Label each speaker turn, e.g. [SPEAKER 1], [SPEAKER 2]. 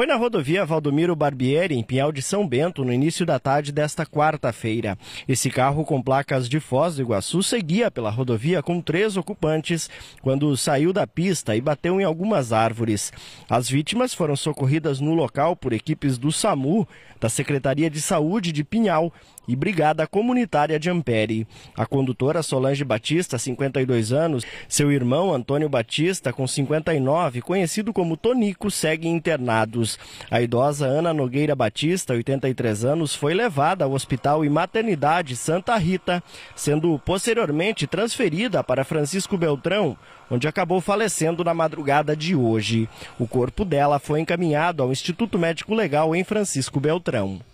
[SPEAKER 1] foi na rodovia Valdomiro Barbieri, em Pinhal de São Bento, no início da tarde desta quarta-feira. Esse carro com placas de Foz do Iguaçu seguia pela rodovia com três ocupantes quando saiu da pista e bateu em algumas árvores. As vítimas foram socorridas no local por equipes do SAMU, da Secretaria de Saúde de Pinhal e Brigada Comunitária de Ampere. A condutora Solange Batista, 52 anos, seu irmão Antônio Batista, com 59, conhecido como Tonico, segue internados. A idosa Ana Nogueira Batista, 83 anos, foi levada ao Hospital e Maternidade Santa Rita, sendo posteriormente transferida para Francisco Beltrão, onde acabou falecendo na madrugada de hoje. O corpo dela foi encaminhado ao Instituto Médico Legal em Francisco Beltrão.